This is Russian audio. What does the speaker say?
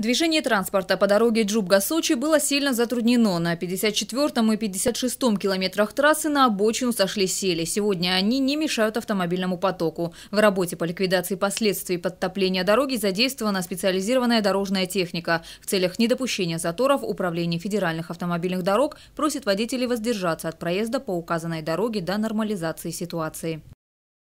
Движение транспорта по дороге Джубга-Сочи было сильно затруднено. На 54 м и 56 м километрах трассы на обочину сошли сели. Сегодня они не мешают автомобильному потоку. В работе по ликвидации последствий подтопления дороги задействована специализированная дорожная техника. В целях недопущения заторов Управление федеральных автомобильных дорог просит водителей воздержаться от проезда по указанной дороге до нормализации ситуации.